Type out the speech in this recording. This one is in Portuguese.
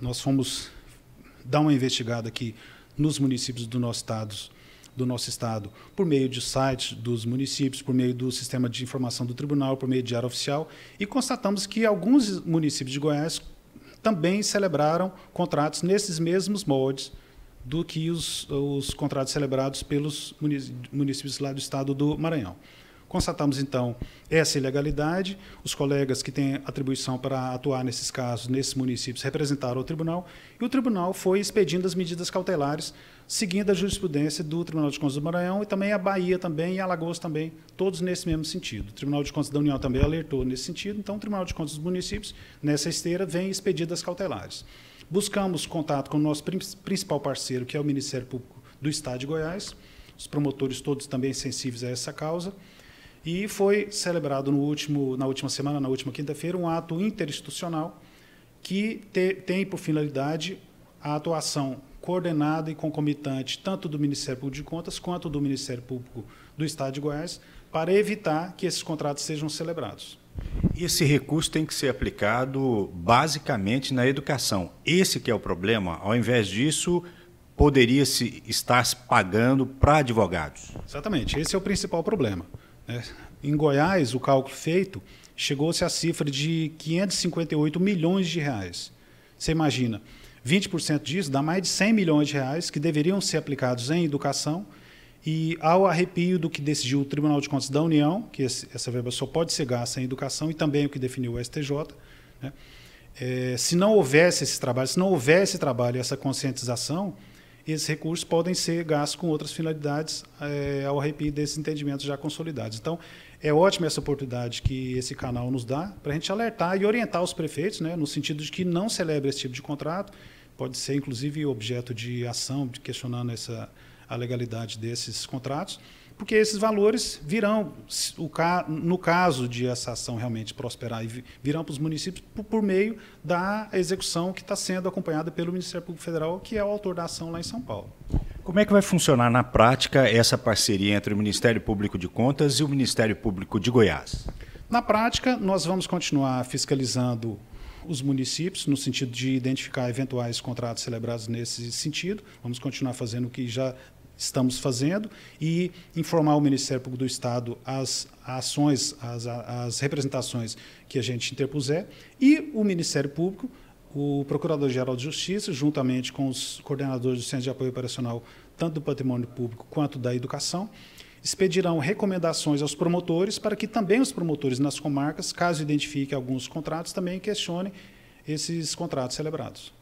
Nós fomos dar uma investigada aqui nos municípios do nosso estado, do nosso estado, por meio de sites dos municípios, por meio do sistema de informação do tribunal, por meio de área oficial, e constatamos que alguns municípios de Goiás também celebraram contratos nesses mesmos moldes do que os, os contratos celebrados pelos municípios lá do estado do Maranhão. Constatamos, então, essa ilegalidade. Os colegas que têm atribuição para atuar nesses casos, nesses municípios, representaram o tribunal. E o tribunal foi expedindo as medidas cautelares, seguindo a jurisprudência do Tribunal de Contas do Maranhão e também a Bahia também e Alagoas também, todos nesse mesmo sentido. O Tribunal de Contas da União também alertou nesse sentido. Então, o Tribunal de Contas dos Municípios, nessa esteira, vem expedindo as cautelares. Buscamos contato com o nosso principal parceiro, que é o Ministério Público do Estado de Goiás. Os promotores todos também sensíveis a essa causa. E foi celebrado no último, na última semana, na última quinta-feira, um ato interinstitucional que te, tem por finalidade a atuação coordenada e concomitante tanto do Ministério Público de Contas quanto do Ministério Público do Estado de Goiás para evitar que esses contratos sejam celebrados. Esse recurso tem que ser aplicado basicamente na educação. Esse que é o problema. Ao invés disso, poderia se estar se pagando para advogados. Exatamente. Esse é o principal problema. Né? Em Goiás, o cálculo feito, chegou-se à cifra de 558 milhões de reais. Você imagina, 20% disso dá mais de 100 milhões de reais que deveriam ser aplicados em educação e ao arrepio do que decidiu o Tribunal de Contas da União, que esse, essa verba só pode ser gasta em educação e também é o que definiu o STJ, né? é, se não houvesse esse trabalho, se não houvesse trabalho e essa conscientização, esses recursos podem ser gastos com outras finalidades é, ao arrepio desses entendimentos já consolidados. Então, é ótima essa oportunidade que esse canal nos dá para a gente alertar e orientar os prefeitos, né, no sentido de que não celebre esse tipo de contrato pode ser inclusive objeto de ação, de questionando essa, a legalidade desses contratos, porque esses valores virão, no caso de essa ação realmente prosperar, virão para os municípios por, meio da execução que está sendo acompanhada pelo Ministério Público Federal, que é o autor da ação lá em São Paulo. Como é que vai funcionar na prática essa parceria entre o Ministério Público de Contas e o Ministério Público de Goiás? Na prática, nós vamos continuar fiscalizando os municípios, no sentido de identificar eventuais contratos celebrados nesse sentido. Vamos continuar fazendo o que já estamos fazendo e informar o Ministério Público do Estado as ações, as, as representações que a gente interpuser e o Ministério Público, o Procurador-Geral de Justiça, juntamente com os coordenadores do Centro de Apoio Operacional, tanto do Patrimônio Público quanto da Educação, expedirão recomendações aos promotores para que também os promotores nas comarcas, caso identifique alguns contratos, também questionem esses contratos celebrados.